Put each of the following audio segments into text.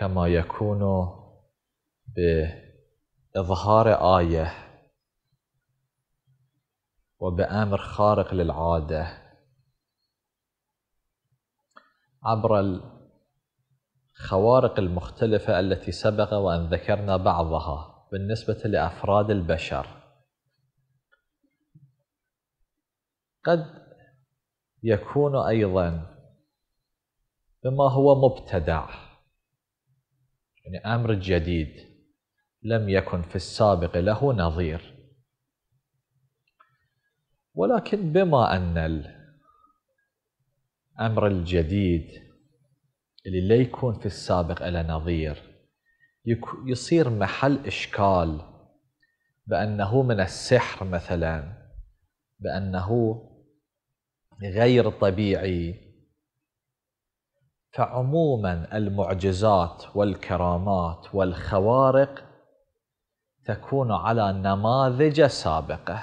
كما يكون بإظهار آية وبأمر خارق للعادة عبر الخوارق المختلفة التي سبق وأن ذكرنا بعضها بالنسبة لأفراد البشر قد يكون أيضا بما هو مبتدع يعني أمر جديد لم يكن في السابق له نظير ولكن بما أن الأمر الجديد اللي لا يكون في السابق له نظير يصير محل إشكال بأنه من السحر مثلا بأنه غير طبيعي فعموما المعجزات والكرامات والخوارق تكون على نماذج سابقه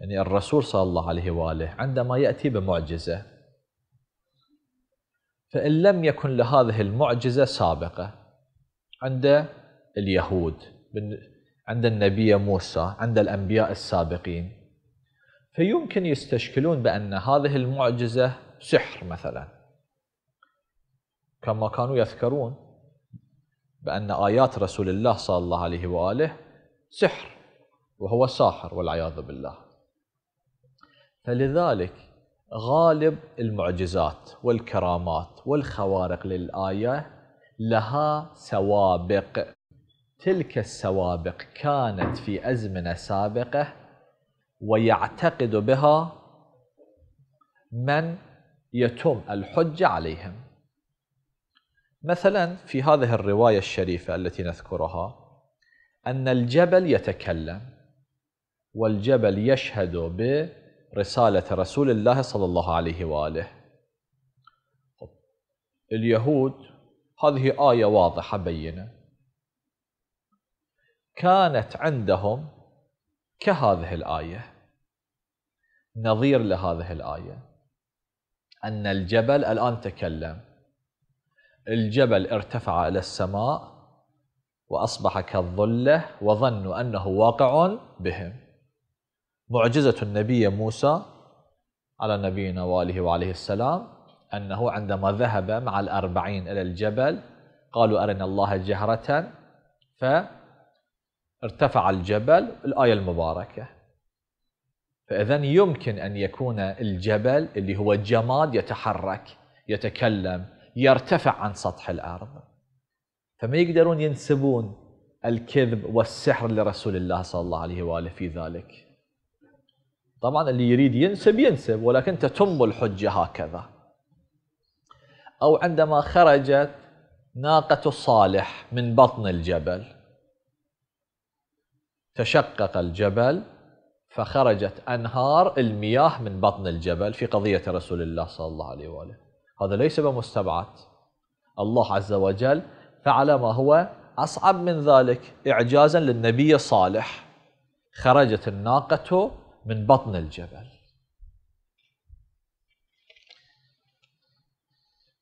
يعني الرسول صلى الله عليه واله عندما ياتي بمعجزه فان لم يكن لهذه المعجزه سابقه عند اليهود عند النبي موسى عند الانبياء السابقين فيمكن يستشكلون بان هذه المعجزه سحر مثلا كما كانوا يذكرون بأن آيات رسول الله صلى الله عليه وآله سحر وهو ساحر والعياذ بالله فلذلك غالب المعجزات والكرامات والخوارق للآية لها سوابق تلك السوابق كانت في أزمنة سابقة ويعتقد بها من يتم الحجة عليهم مثلا في هذه الرواية الشريفة التي نذكرها أن الجبل يتكلم والجبل يشهد برسالة رسول الله صلى الله عليه وآله اليهود هذه آية واضحة بينة كانت عندهم كهذه الآية نظير لهذه الآية أن الجبل الآن تكلم الجبل ارتفع إلى السماء وأصبح كالظلة وظنوا أنه واقع بهم معجزة النبي موسى على نبينا وآله وعليه السلام أنه عندما ذهب مع الأربعين إلى الجبل قالوا أرنا الله جهرة فارتفع الجبل الآية المباركة فإذا يمكن أن يكون الجبل اللي هو جماد يتحرك يتكلم يرتفع عن سطح الأرض فما يقدرون ينسبون الكذب والسحر لرسول الله صلى الله عليه وآله في ذلك طبعا اللي يريد ينسب ينسب ولكن تتم الحجة هكذا أو عندما خرجت ناقة صالح من بطن الجبل تشقق الجبل فخرجت أنهار المياه من بطن الجبل في قضية رسول الله صلى الله عليه وآله هذا ليس بمستبعد الله عز وجل فعل ما هو أصعب من ذلك إعجازا للنبي الصالح خرجت الناقة من بطن الجبل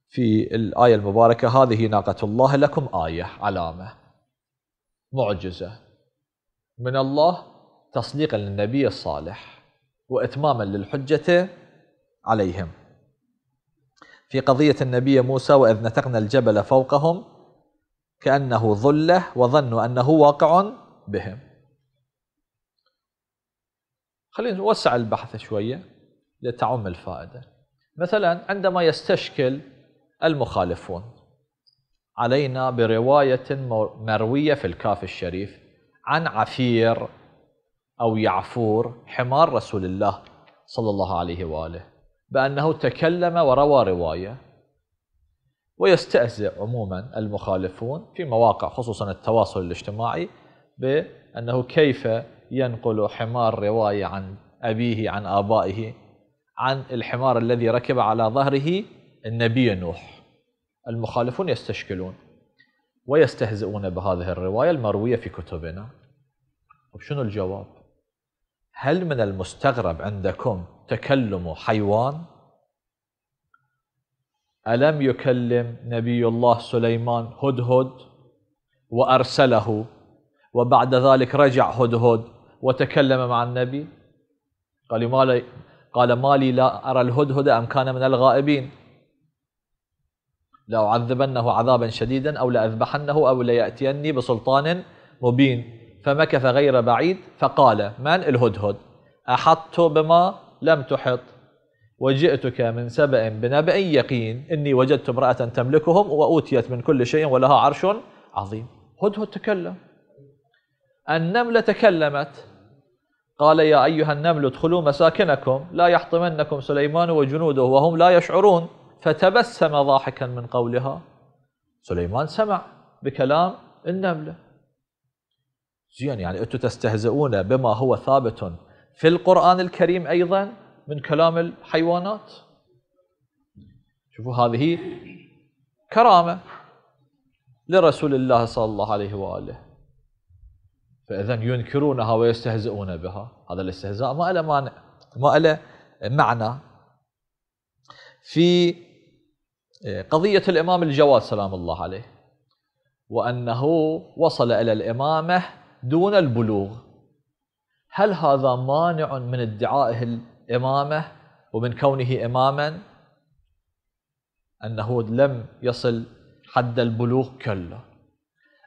في الآية المباركة هذه ناقة الله لكم آية علامة معجزة من الله تصديقا للنبي الصالح واتماما للحجه عليهم. في قضيه النبي موسى واذ نتقنا الجبل فوقهم كانه ظله وظنوا انه واقع بهم. خلينا نوسع البحث شويه لتعم الفائده. مثلا عندما يستشكل المخالفون علينا بروايه مرويه في الكاف الشريف عن عفير أو يعفور حمار رسول الله صلى الله عليه وآله بأنه تكلم وروى رواية ويستهزئ عموما المخالفون في مواقع خصوصا التواصل الاجتماعي بأنه كيف ينقل حمار رواية عن أبيه عن آبائه عن الحمار الذي ركب على ظهره النبي نوح المخالفون يستشكلون ويستهزئون بهذه الرواية المروية في كتبنا وشنو الجواب؟ هل من المستغرب عندكم تكلم حيوان ألم يكلم نبي الله سليمان هدهد وأرسله وبعد ذلك رجع هدهد وتكلم مع النبي قال ما لي قال ما لي لا أرى الهدهد أم كان من الغائبين لأعذبنه عذابا شديدا أو لأذبحنه أو ليأتيني بسلطان مبين فمكث غير بعيد فقال من الهدهد أحطت بما لم تحط وجئتك من سبأ بنبأ يقين إني وجدت امرأة تملكهم وأوتيت من كل شيء ولها عرش عظيم هدهد تكلم النملة تكلمت قال يا أيها النمل ادخلوا مساكنكم لا يحطمنكم سليمان وجنوده وهم لا يشعرون فتبسم ضاحكا من قولها سليمان سمع بكلام النملة زين يعني أنتم تستهزئون بما هو ثابت في القرآن الكريم أيضا من كلام الحيوانات شوفوا هذه كرامة لرسول الله صلى الله عليه وآله فإذا ينكرونها ويستهزئون بها هذا الاستهزاء ما له مانع ما له معنى في قضية الإمام الجواد سلام الله عليه وأنه وصل إلى الإمامة دون البلوغ هل هذا مانع من ادعائه الإمامة ومن كونه إماما أنه لم يصل حد البلوغ كله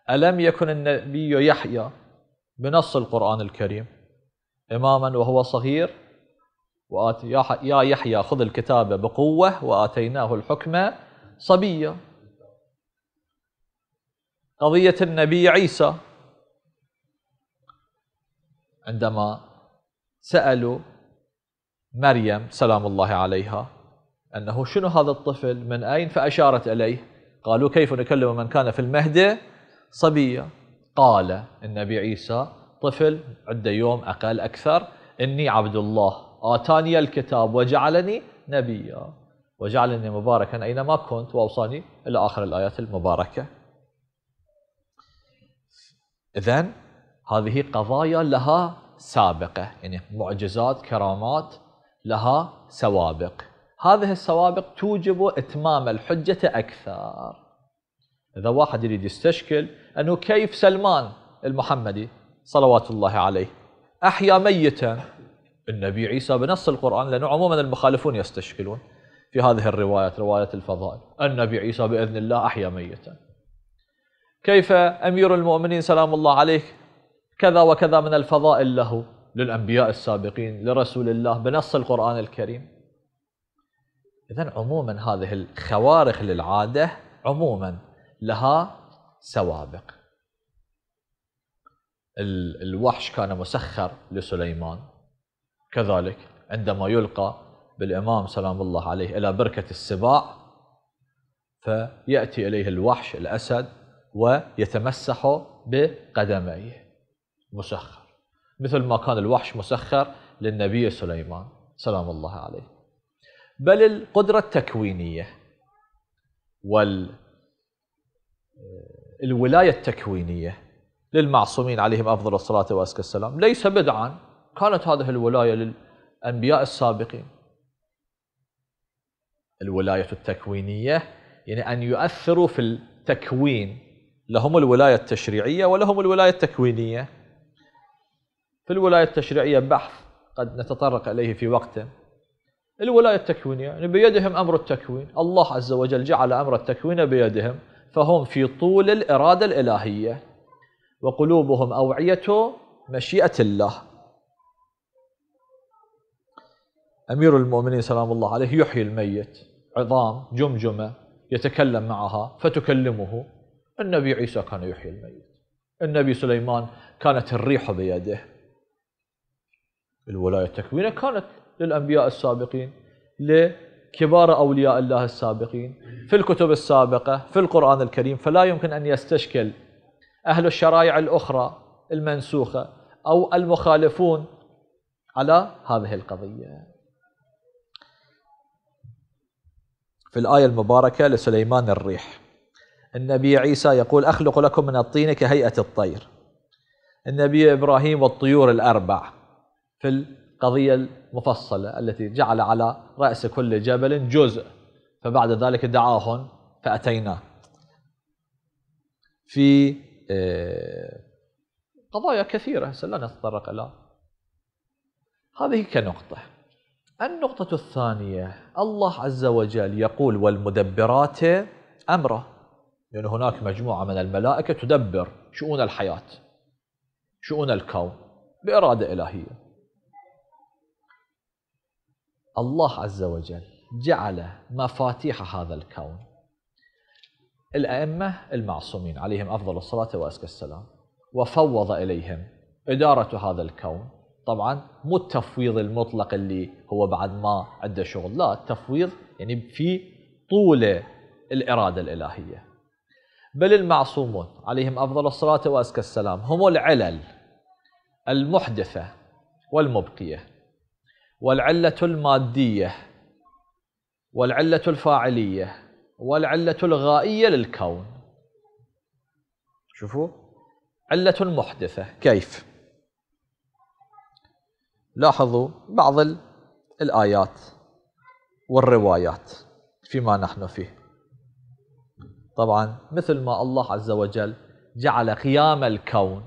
ألم يكن النبي يحيى بنص القرآن الكريم إماما وهو صغير وآت يا يحيى خذ الكتاب بقوة وآتيناه الحكمة صبيا قضية النبي عيسى عندما سألوا مريم سلام الله عليها أنه شنو هذا الطفل من أين فأشارت إليه قالوا كيف نكلم من كان في المهد صبية قال النبي عيسى طفل عدة يوم أقل أكثر إني عبد الله آتاني الكتاب وجعلني نبيا وجعلني مباركا أينما كنت وأوصاني إلى آخر الآيات المباركة إذن هذه قضايا لها سابقة يعني معجزات كرامات لها سوابق هذه السوابق توجب إتمام الحجة أكثر إذا واحد يريد يستشكل أنه كيف سلمان المحمدي صلوات الله عليه أحيا ميتا النبي عيسى بنص القرآن لأنه عموما المخالفون يستشكلون في هذه الرواية رواية الفضائل النبي عيسى بإذن الله أحيا ميتا كيف أمير المؤمنين سلام الله عليه كذا وكذا من الفضائل له للأنبياء السابقين لرسول الله بنص القرآن الكريم إذا عموما هذه الخوارق للعادة عموما لها سوابق الوحش كان مسخر لسليمان كذلك عندما يلقى بالإمام سلام الله عليه إلى بركة السباع فيأتي إليه الوحش الأسد ويتمسح بقدميه مسخر مثل ما كان الوحش مسخر للنبي سليمان سلام الله عليه بل القدرة التكوينية والولاية التكوينية للمعصومين عليهم أفضل الصلاة وأزكى السلام ليس بدعا كانت هذه الولاية للأنبياء السابقين الولاية التكوينية يعني أن يؤثروا في التكوين لهم الولاية التشريعية ولهم الولاية التكوينية في الولاية التشريعية بحث قد نتطرق إليه في وقته الولاية التكوينية يعني بيدهم أمر التكوين الله عز وجل جعل أمر التكوين بيدهم فهم في طول الإرادة الإلهية وقلوبهم أوعية مشيئة الله أمير المؤمنين سلام الله عليه يحيي الميت عظام جمجمة يتكلم معها فتكلمه النبي عيسى كان يحيي الميت النبي سليمان كانت الريح بيده الولاية التكوينية كانت للأنبياء السابقين لكبار أولياء الله السابقين في الكتب السابقة في القرآن الكريم فلا يمكن أن يستشكل أهل الشرائع الأخرى المنسوخة أو المخالفون على هذه القضية في الآية المباركة لسليمان الريح النبي عيسى يقول أخلق لكم من الطين كهيئة الطير النبي إبراهيم والطيور الأربع في القضية المفصلة التي جعل على رأس كل جبل جزء فبعد ذلك دعاهم فأتيناه في آه، قضايا كثيرة لا نتطرق إلى هذه كنقطة النقطة الثانية الله عز وجل يقول والمدبرات أمره لأن يعني هناك مجموعة من الملائكة تدبر شؤون الحياة شؤون الكون بإرادة إلهية الله عز وجل جعل مفاتيح هذا الكون الأئمة المعصومين عليهم أفضل الصلاة وأزكى السلام وفوض إليهم إدارة هذا الكون طبعا مو التفويض المطلق اللي هو بعد ما عنده شغل لا التفويض يعني في طول الإرادة الإلهية بل المعصومون عليهم أفضل الصلاة وأزكى السلام هم العلل المحدثة والمبقية والعلة المادية والعلة الفاعلية والعلة الغائية للكون شوفوا علة محدثة كيف لاحظوا بعض الآيات والروايات فيما نحن فيه طبعا مثل ما الله عز وجل جعل قيام الكون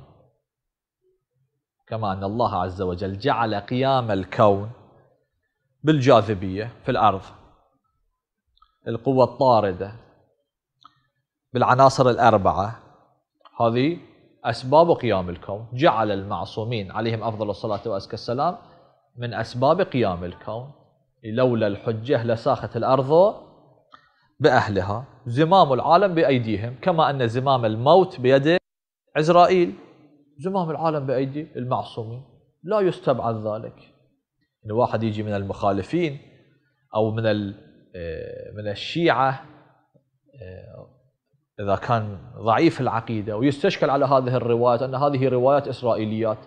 كما أن الله عز وجل جعل قيام الكون بالجاذبية في الأرض القوة الطاردة بالعناصر الأربعة هذه أسباب قيام الكون جعل المعصومين عليهم أفضل الصلاة وأزكى السلام من أسباب قيام الكون لولا الحجة لساخت الأرض بأهلها زمام العالم بأيديهم كما أن زمام الموت بيد عزرائيل زمام العالم بأيدي المعصومين لا يستبعد ذلك إن يعني واحد يجي من المخالفين أو من آه، من الشيعة آه، إذا كان ضعيف العقيدة ويستشكل على هذه الروايات أن هذه روايات إسرائيليات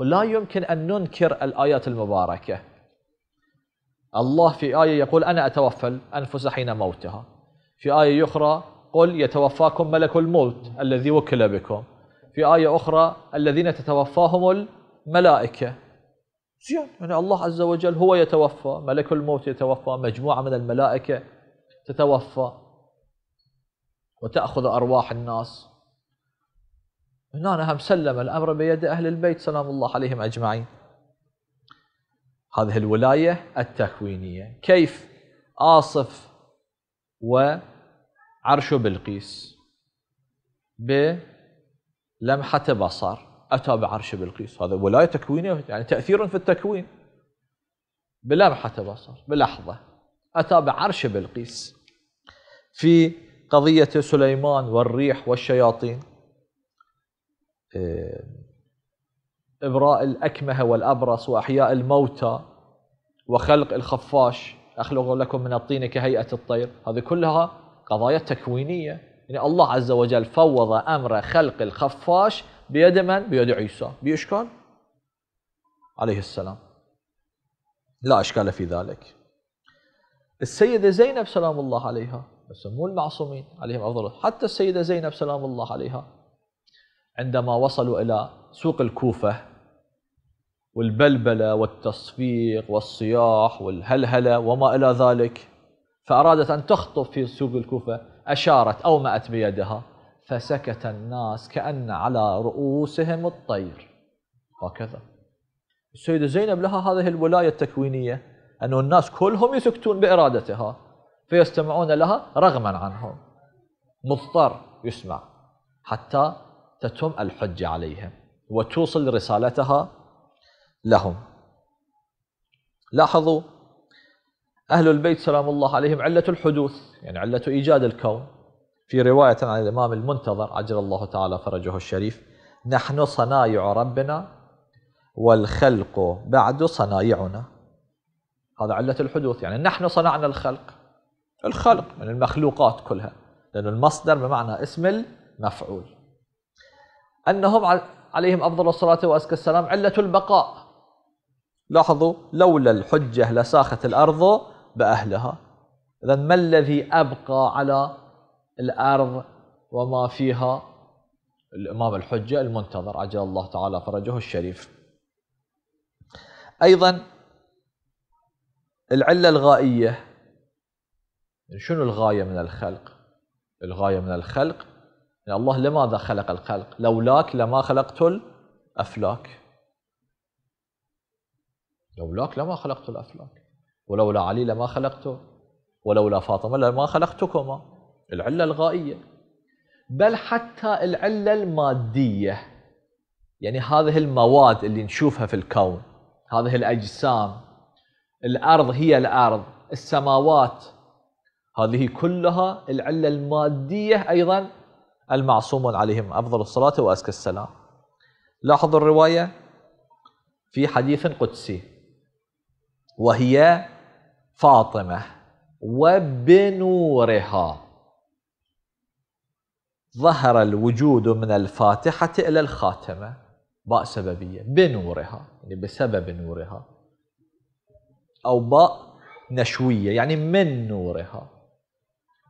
لا يمكن أن ننكر الآيات المباركة الله في آية يقول أنا أتوفى الأنفس حين موتها في آية أخرى قل يتوفاكم ملك الموت الذي وكل بكم في آية أخرى الذين تتوفاهم الملائكة زين يعني الله عز وجل هو يتوفى ملك الموت يتوفى مجموعة من الملائكة تتوفى وتأخذ أرواح الناس هنا هم سلم الأمر بيد أهل البيت سلام الله عليهم أجمعين هذه الولاية التكوينية كيف آصف وعرش بلقيس بلمحة بصر أتى بعرش بلقيس هذا ولاية تكوينية يعني تأثير في التكوين بلمحة بصر بلحظة أتى بعرش بلقيس في قضية سليمان والريح والشياطين آه، إبراء الأكمه والأبرص وأحياء الموتى وخلق الخفاش أخلق لكم من الطين كهيئة الطير هذه كلها قضايا تكوينية يعني الله عز وجل فوض أمر خلق الخفاش بيد من؟ بيد عيسى بإشكال عليه السلام لا إشكال في ذلك السيدة زينب سلام الله عليها بس مو المعصومين عليهم أفضل حتى السيدة زينب سلام الله عليها عندما وصلوا إلى سوق الكوفة والبلبلة والتصفيق والصياح والهلهلة وما إلى ذلك فأرادت أن تخطب في سوق الكوفة أشارت أومأت بيدها فسكت الناس كأن على رؤوسهم الطير وكذا السيدة زينب لها هذه الولاية التكوينية أن الناس كلهم يسكتون بإرادتها فيستمعون لها رغما عنهم مضطر يسمع حتى تتم الحجة عليهم وتوصل رسالتها لهم لاحظوا أهل البيت سلام الله عليهم علة الحدوث يعني علة إيجاد الكون في رواية عن الإمام المنتظر عجل الله تعالى فرجه الشريف نحن صنايع ربنا والخلق بعد صنايعنا هذا علة الحدوث يعني نحن صنعنا الخلق الخلق من المخلوقات كلها لأن المصدر بمعنى اسم المفعول أنهم عليهم أفضل الصلاة وأزكى السلام علة البقاء لاحظوا لولا الحجة لساخت الأرض بأهلها إذا ما الذي أبقى على الأرض وما فيها الإمام الحجة المنتظر عجل الله تعالى فرجه الشريف أيضا العلة الغائية يعني شنو الغاية من الخلق الغاية من الخلق يعني الله لماذا خلق الخلق لولاك لما خلقت الأفلاك لولاك لما خلقت الأفلاك ولولا علي لما خلقته ولولا فاطمة لما خلقتكما العلة الغائية بل حتى العلة المادية يعني هذه المواد اللي نشوفها في الكون هذه الأجسام الأرض هي الأرض السماوات هذه كلها العلة المادية أيضا المعصوم عليهم أفضل الصلاة وأزكى السلام لاحظوا الرواية في حديث قدسي وهي فاطمة وبنورها ظهر الوجود من الفاتحة إلى الخاتمة باء سببية بنورها يعني بسبب نورها أو باء نشوية يعني من نورها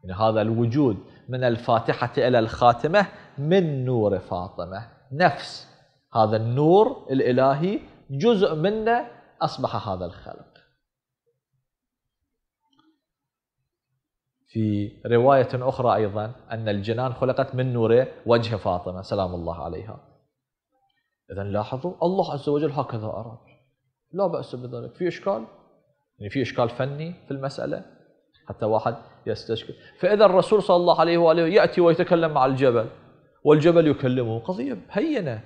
يعني هذا الوجود من الفاتحة إلى الخاتمة من نور فاطمة نفس هذا النور الإلهي جزء منه أصبح هذا الخلق في رواية أخرى أيضا أن الجنان خلقت من نور وجه فاطمة سلام الله عليها إذا لاحظوا الله عز وجل هكذا أراد لا بأس بذلك في إشكال يعني في إشكال فني في المسألة حتى واحد يستشكل فإذا الرسول صلى الله عليه وآله يأتي ويتكلم مع الجبل والجبل يكلمه قضية هينة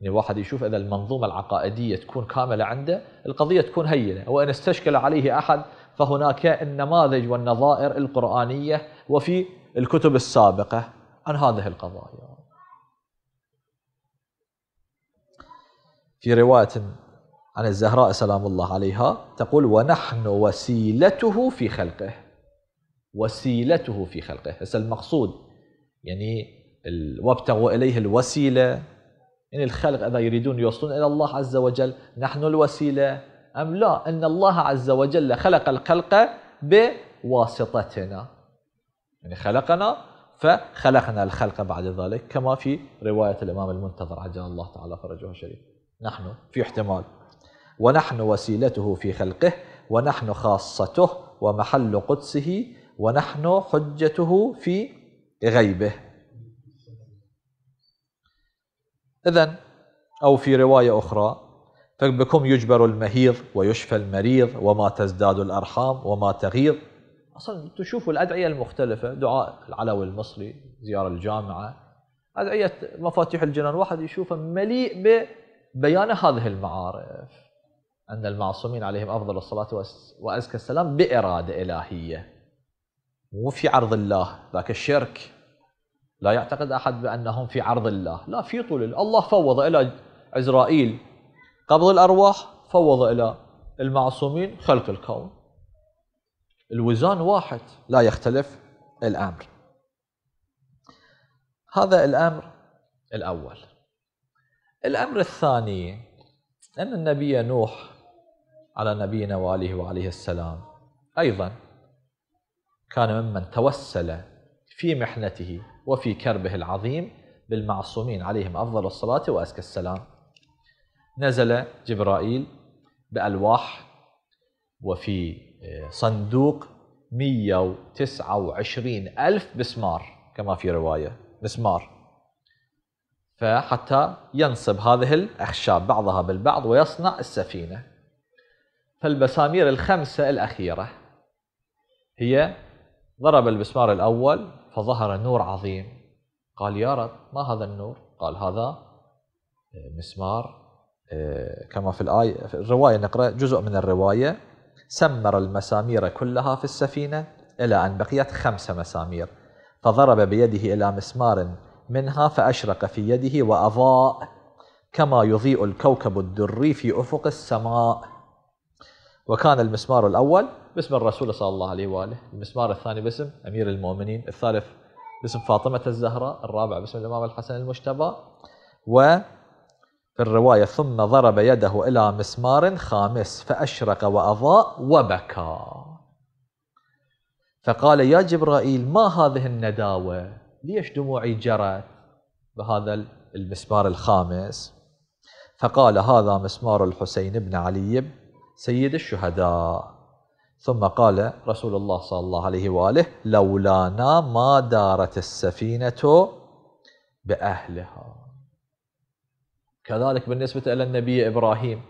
يعني واحد يشوف إذا المنظومة العقائدية تكون كاملة عنده القضية تكون هينة وإن استشكل عليه أحد فهناك النماذج والنظائر القرآنية وفي الكتب السابقة عن هذه القضايا في رواية عن الزهراء سلام الله عليها تقول ونحن وسيلته في خلقه وسيلته في خلقه هسه المقصود يعني وابتغوا إليه الوسيلة يعني الخلق إذا يريدون يوصلون إلى الله عز وجل نحن الوسيلة أم لا أن الله عز وجل خلق الخلق بواسطتنا يعني خلقنا فخلقنا الخلق بعد ذلك كما في رواية الإمام المنتظر عجل الله تعالى فرجه الشريف نحن في احتمال ونحن وسيلته في خلقه ونحن خاصته ومحل قدسه ونحن حجته في غيبه إذا أو في رواية أخرى فبكم يجبر المهيض ويشفى المريض وما تزداد الأرحام وما تغيض أصلا تشوفوا الأدعية المختلفة دعاء العلوي المصري زيارة الجامعة أدعية مفاتيح الجنان واحد يشوفها مليء ببيان هذه المعارف أن المعصومين عليهم أفضل الصلاة وأزكى السلام بإرادة إلهية مو في عرض الله ذاك الشرك لا يعتقد أحد بأنهم في عرض الله لا في طول الله فوض إلى عزرائيل قبض الأرواح فوض إلى المعصومين خلق الكون الوزان واحد لا يختلف الأمر هذا الأمر الأول الأمر الثاني أن النبي نوح على نبينا وآله وعليه السلام أيضا كان ممن توسل في محنته وفي كربه العظيم بالمعصومين عليهم أفضل الصلاة وأزكى السلام نزل جبرائيل بألواح وفي آه، صندوق 129 ألف مسمار كما في رواية مسمار فحتى ينصب هذه الأخشاب بعضها بالبعض ويصنع السفينة فالمسامير الخمسة الأخيرة هي ضرب المسمار الأول فظهر نور عظيم قال يا رب ما هذا النور قال هذا آه، مسمار آه، كما في الآية في الرواية نقرأ جزء من الرواية سمر المسامير كلها في السفينة إلى أن بقيت خمس مسامير فضرب بيده إلى مسمار منها فأشرق في يده وأضاء كما يضيء الكوكب الدري في أفق السماء وكان المسمار الأول باسم الرسول صلى الله عليه وآله المسمار الثاني باسم أمير المؤمنين الثالث باسم فاطمة الزهراء الرابع باسم الإمام الحسن المجتبى و في الرواية ثم ضرب يده إلى مسمار خامس فأشرق وأضاء وبكى فقال يا جبرائيل ما هذه النداوة ليش دموعي جرت بهذا المسمار الخامس فقال هذا مسمار الحسين بن علي سيد الشهداء ثم قال رسول الله صلى الله عليه وآله لولانا ما دارت السفينة بأهلها كذلك بالنسبة إلى النبي إبراهيم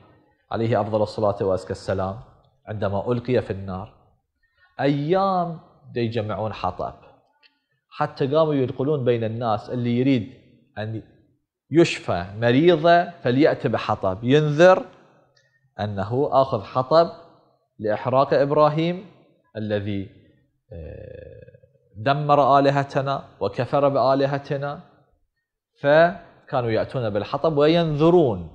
عليه أفضل الصلاة وأزكى السلام عندما ألقي في النار أيام يجمعون حطب حتى قاموا ينقلون بين الناس اللي يريد أن يشفى مريضة فليأتي بحطب ينذر أنه آخذ حطب لإحراق إبراهيم الذي آه، دمر آلهتنا وكفر بآلهتنا ف كانوا يأتون بالحطب وينذرون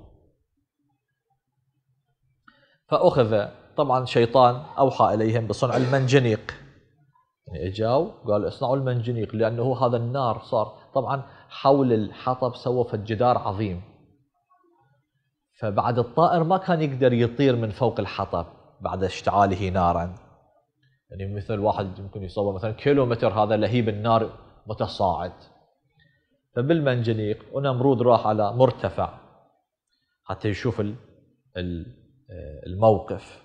فأخذ طبعا شيطان أوحى إليهم بصنع المنجنيق يعني قالوا اصنعوا المنجنيق لأنه هذا النار صار طبعا حول الحطب سووا الجدار عظيم فبعد الطائر ما كان يقدر يطير من فوق الحطب بعد اشتعاله نارا يعني مثل واحد يمكن يصور مثلا كيلومتر هذا لهيب النار متصاعد فبالمنجنيق ونمرود راح على مرتفع حتى يشوف الموقف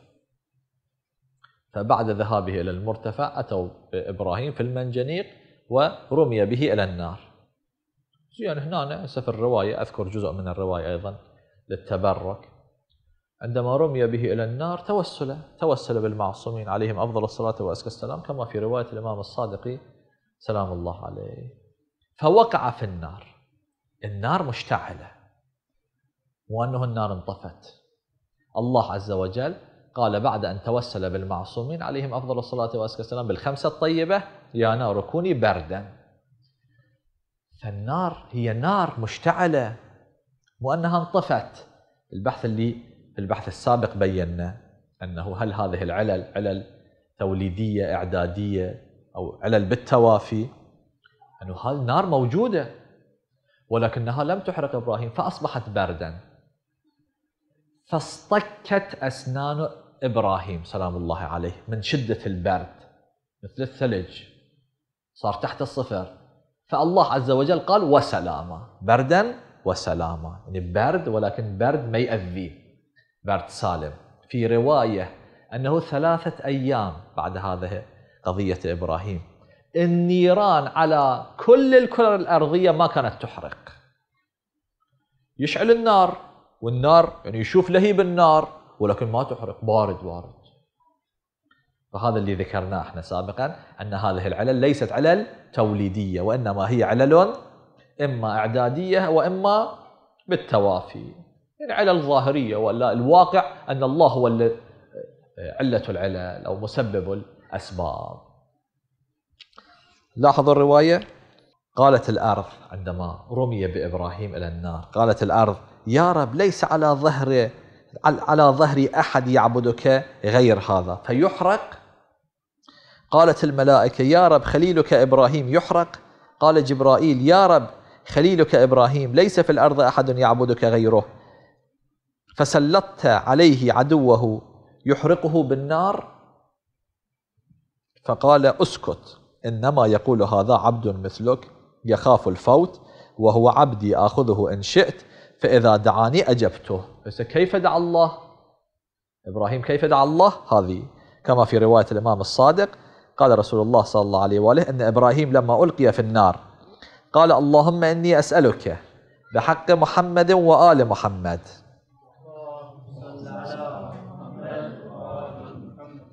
فبعد ذهابه إلى المرتفع أتوا إبراهيم في المنجنيق ورمي به إلى النار يعني هنا في الرواية أذكر جزء من الرواية أيضا للتبرك عندما رمي به إلى النار توسل توسل بالمعصومين عليهم أفضل الصلاة وأزكى السلام كما في رواية الإمام الصادقي سلام الله عليه فوقع في النار النار مشتعلة وأنه النار انطفت الله عز وجل قال بعد أن توسل بالمعصومين عليهم أفضل الصلاة وأزكى السلام بالخمسة الطيبة يا نار كوني بردا فالنار هي نار مشتعلة وأنها انطفت البحث اللي في البحث السابق بينا أنه هل هذه العلل علل توليدية إعدادية أو علل بالتوافي أنه يعني هذه النار موجودة ولكنها لم تحرق إبراهيم فأصبحت بردا فاصطكت أسنان إبراهيم سلام الله عليه من شدة البرد مثل الثلج صار تحت الصفر فالله عز وجل قال وسلاما بردا وسلاما يعني برد ولكن برد ما يأذيه برد سالم في رواية أنه ثلاثة أيام بعد هذه قضية إبراهيم النيران على كل الكرة الأرضية ما كانت تحرق يشعل النار والنار يعني يشوف لهيب النار ولكن ما تحرق بارد بارد فهذا اللي ذكرناه احنا سابقا أن هذه العلل ليست علل توليدية وإنما هي علل إما إعدادية وإما بالتوافي يعني علل ظاهرية ولا الواقع أن الله هو علة العلل أو مسبب الأسباب لاحظوا الرواية قالت الأرض عندما رمي بإبراهيم إلى النار قالت الأرض يا رب ليس على ظهر على ظهر أحد يعبدك غير هذا فيحرق قالت الملائكة يا رب خليلك إبراهيم يحرق قال جبرائيل يا رب خليلك إبراهيم ليس في الأرض أحد يعبدك غيره فسلطت عليه عدوه يحرقه بالنار فقال اسكت إنما يقول هذا عبد مثلك يخاف الفوت وهو عبدي آخذه إن شئت فإذا دعاني أجبته بس كيف دعا الله إبراهيم كيف دعا الله هذه كما في رواية الإمام الصادق قال رسول الله صلى الله عليه وآله أن إبراهيم لما ألقي في النار قال اللهم إني أسألك بحق محمد وآل محمد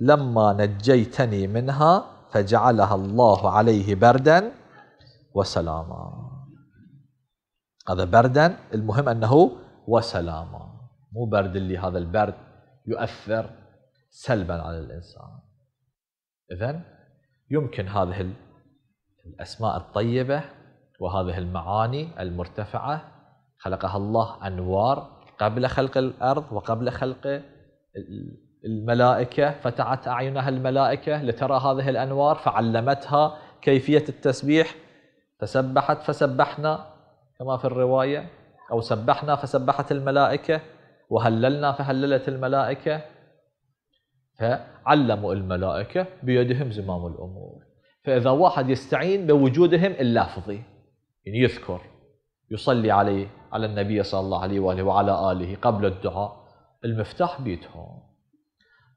لما نجيتني منها فجعلها الله عليه بردا وسلاما هذا بردا المهم أنه وسلاما مو برد اللي هذا البرد يؤثر سلبا على الإنسان إذا يمكن هذه الأسماء الطيبة وهذه المعاني المرتفعة خلقها الله أنوار قبل خلق الأرض وقبل خلق الملائكة فتعت أعينها الملائكة لترى هذه الأنوار فعلمتها كيفية التسبيح فسبحت فسبحنا كما في الرواية أو سبحنا فسبحت الملائكة وهللنا فهللت الملائكة فعلموا الملائكة بيدهم زمام الأمور فإذا واحد يستعين بوجودهم اللافظي يعني يذكر يصلي عليه على النبي صلى الله عليه وآله وعلى آله قبل الدعاء المفتاح بيتهم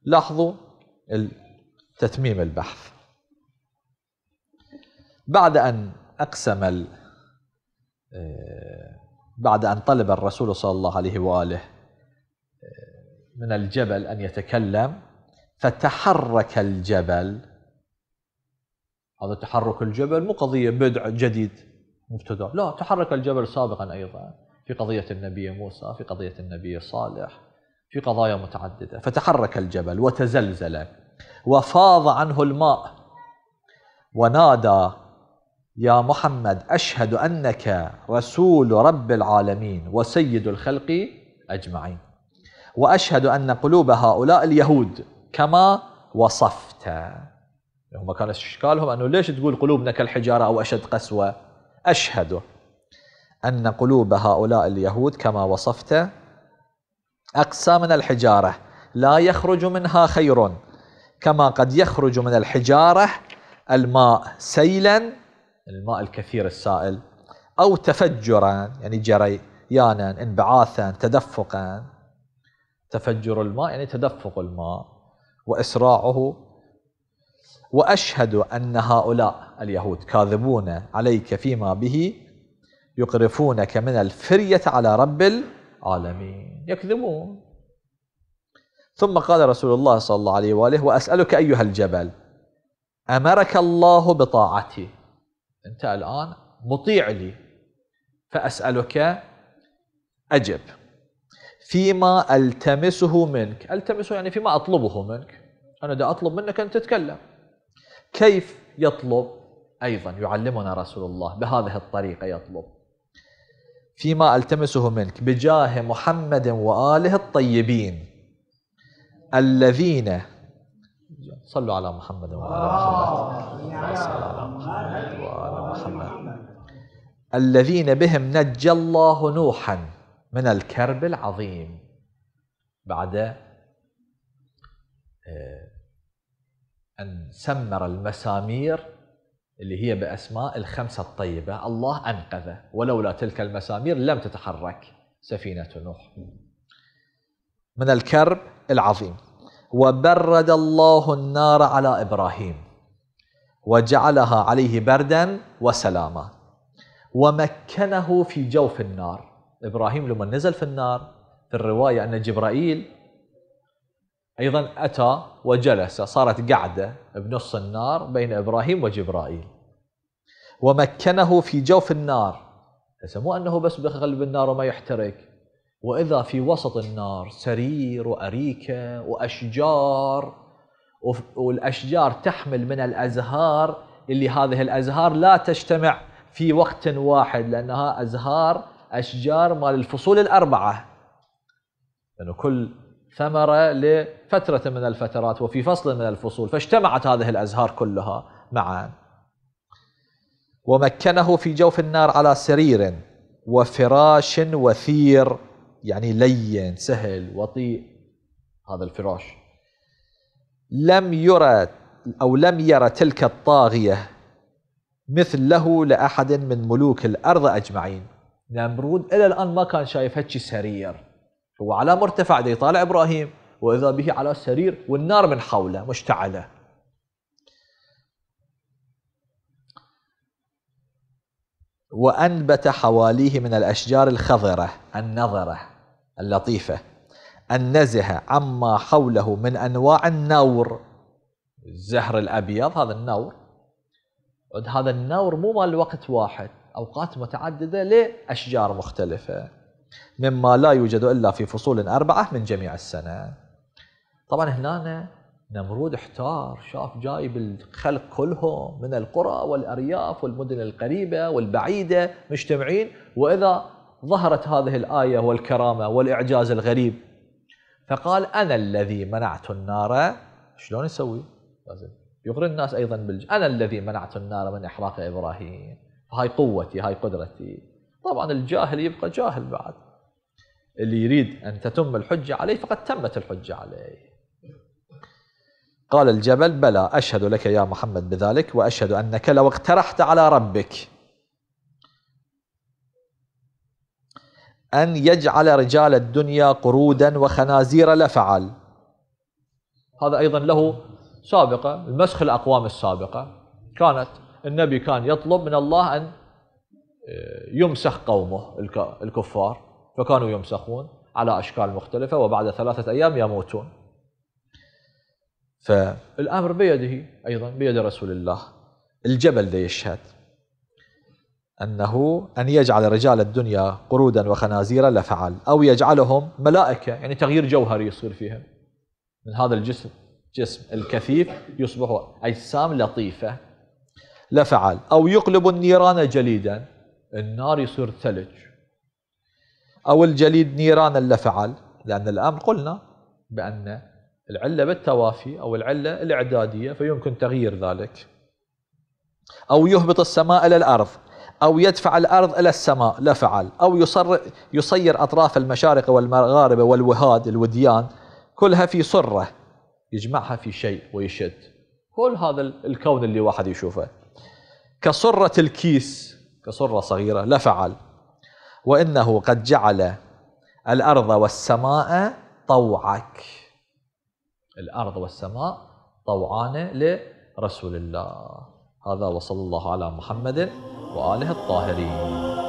لاحظوا تتميم البحث بعد أن أقسم آه، بعد أن طلب الرسول صلى الله عليه وآله آه، من الجبل أن يتكلم فتحرك الجبل هذا تحرك الجبل مو قضية بدع جديد مبتدع لا تحرك الجبل سابقا أيضا في قضية النبي موسى في قضية النبي صالح في قضايا متعددة فتحرك الجبل وتزلزل وفاض عنه الماء ونادى يا محمد أشهد أنك رسول رب العالمين وسيد الخلق أجمعين وأشهد أن قلوب هؤلاء اليهود كما وصفت هم كان اشكالهم انه ليش تقول قلوبنا كالحجاره او اشد قسوه؟ اشهد ان قلوب هؤلاء اليهود كما وصفت أقسى من الحجارة لا يخرج منها خير كما قد يخرج من الحجارة الماء سيلا الماء الكثير السائل أو تفجرا يعني جريانا انبعاثا تدفقا تفجر الماء يعني تدفق الماء وإسراعه وأشهد أن هؤلاء اليهود كاذبون عليك فيما به يقرفونك من الفرية على رب العالمين يكذبون ثم قال رسول الله صلى الله عليه وآله وأسألك أيها الجبل أمرك الله بطاعتي أنت الآن مطيع لي فأسألك أجب فيما ألتمسه منك ألتمسه يعني فيما أطلبه منك أنا دا أطلب منك أن تتكلم كيف يطلب أيضا يعلمنا رسول الله بهذه الطريقة يطلب فيما التمسه منك بجاه محمد واله الطيبين الذين صلوا على محمد وآل محمد صلى على محمد وآل محمد الذين بهم نجى الله نوحا من الكرب العظيم بعد آه، أن سمر المسامير اللي هي بأسماء الخمسة الطيبة الله أنقذه ولولا تلك المسامير لم تتحرك سفينة نوح من الكرب العظيم وبرد الله النار على إبراهيم وجعلها عليه بردا وسلاما ومكنه في جوف النار إبراهيم لما نزل في النار في الرواية أن جبرائيل أيضا أتى وجلس صارت قعدة بنص النار بين إبراهيم وجبرائيل ومكنه في جوف النار مو أنه بس بقلب النار وما يحترق وإذا في وسط النار سرير وأريكة وأشجار والأشجار تحمل من الأزهار اللي هذه الأزهار لا تجتمع في وقت واحد لأنها أزهار أشجار مال الفصول الأربعة لأنه يعني كل ثمرة لفترة من الفترات وفي فصل من الفصول فاجتمعت هذه الأزهار كلها معا ومكنه في جوف النار على سرير وفراش وثير يعني لين سهل وطيء هذا الفراش لم يرى أو لم يرى تلك الطاغية مثل له لأحد من ملوك الأرض أجمعين نمرود إلى الآن ما كان شايف هيك سرير هو على مرتفع دي يطالع إبراهيم وإذا به على السرير والنار من حوله مشتعلة وأنبت حواليه من الأشجار الخضرة النظرة اللطيفة النزهة عما حوله من أنواع النور الزهر الأبيض هذا النور هذا النور مو مال وقت واحد أوقات متعددة لأشجار مختلفة مما لا يوجد إلا في فصول أربعة من جميع السنة طبعا هنا نمرود احتار شاف جايب الخلق كلهم من القرى والأرياف والمدن القريبة والبعيدة مجتمعين وإذا ظهرت هذه الآية والكرامة والإعجاز الغريب فقال أنا الذي منعت النار شلون يسوي؟ لازم يغري الناس أيضا بالج أنا الذي منعت النار من إحراق إبراهيم هاي قوتي هاي قدرتي طبعا الجاهل يبقى جاهل بعد اللي يريد أن تتم الحجة عليه فقد تمت الحجة عليه قال الجبل بلى أشهد لك يا محمد بذلك وأشهد أنك لو اقترحت على ربك أن يجعل رجال الدنيا قرودا وخنازير لفعل هذا أيضا له سابقة المسخ الأقوام السابقة كانت النبي كان يطلب من الله أن آه، يمسخ قومه الكفار فكانوا يمسخون على أشكال مختلفة وبعد ثلاثة أيام يموتون فالأمر بيده أيضا بيد رسول الله الجبل ده يشهد أنه أن يجعل رجال الدنيا قرودا وخنازير لفعل أو يجعلهم ملائكة يعني تغيير جوهري يصير فيهم من هذا الجسم جسم الكثيف يصبح أجسام لطيفة لفعل أو يقلب النيران جليدا النار يصير ثلج أو الجليد نيران اللي فعل لأن الآن قلنا بأن العلة بالتوافي أو العلة الإعدادية فيمكن تغيير ذلك أو يهبط السماء إلى الأرض أو يدفع الأرض إلى السماء لا فعل أو يصر يصير أطراف المشارق والمغارب والوهاد الوديان كلها في صرة يجمعها في شيء ويشد كل هذا الكون اللي واحد يشوفه كصرة الكيس كصرة صغيرة لا فعل وإنه قد جعل الأرض والسماء طوعك الأرض والسماء طوعان لرسول الله هذا وصلى الله على محمد وآله الطاهرين